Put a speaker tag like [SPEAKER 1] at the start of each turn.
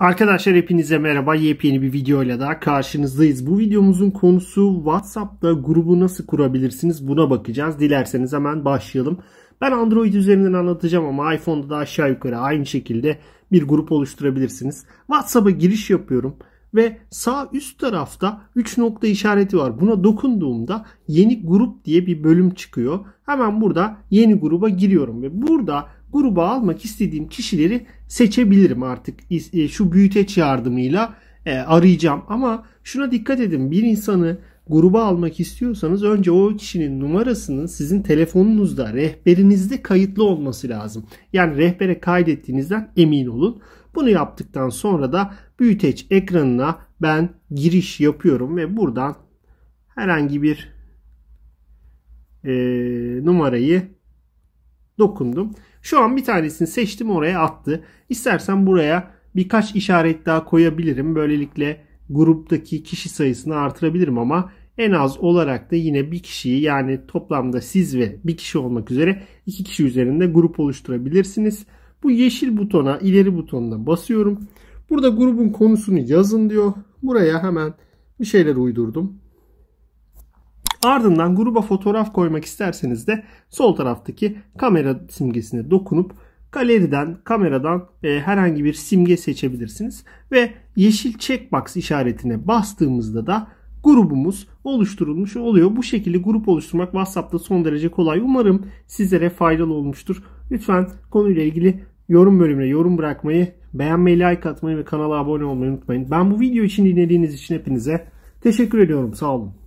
[SPEAKER 1] Arkadaşlar hepinize merhaba. Yepyeni bir videoyla daha karşınızdayız. Bu videomuzun konusu WhatsApp'ta grubu nasıl kurabilirsiniz buna bakacağız. Dilerseniz hemen başlayalım. Ben Android üzerinden anlatacağım ama iPhone'da da aşağı yukarı aynı şekilde bir grup oluşturabilirsiniz. WhatsApp'a giriş yapıyorum ve sağ üst tarafta 3 nokta işareti var. Buna dokunduğumda yeni grup diye bir bölüm çıkıyor. Hemen burada yeni gruba giriyorum ve burada gruba almak istediğim kişileri seçebilirim artık e, şu büyüteç yardımıyla e, arayacağım. Ama şuna dikkat edin bir insanı gruba almak istiyorsanız önce o kişinin numarasının sizin telefonunuzda, rehberinizde kayıtlı olması lazım. Yani rehbere kaydettiğinizden emin olun. Bunu yaptıktan sonra da büyüteç ekranına ben giriş yapıyorum ve buradan herhangi bir e, numarayı dokundum. Şu an bir tanesini seçtim oraya attı. İstersen buraya birkaç işaret daha koyabilirim. Böylelikle gruptaki kişi sayısını artırabilirim ama en az olarak da yine bir kişiyi yani toplamda siz ve bir kişi olmak üzere iki kişi üzerinde grup oluşturabilirsiniz. Bu yeşil butona ileri butonuna basıyorum. Burada grubun konusunu yazın diyor. Buraya hemen bir şeyler uydurdum. Ardından gruba fotoğraf koymak isterseniz de sol taraftaki kamera simgesine dokunup galeriden, kameradan e, herhangi bir simge seçebilirsiniz. Ve yeşil checkbox işaretine bastığımızda da grubumuz oluşturulmuş oluyor. Bu şekilde grup oluşturmak WhatsApp'ta son derece kolay. Umarım sizlere faydalı olmuştur. Lütfen konuyla ilgili yorum bölümüne yorum bırakmayı, beğenmeyi, like atmayı ve kanala abone olmayı unutmayın. Ben bu video için dinlediğiniz için hepinize teşekkür ediyorum. Sağ olun.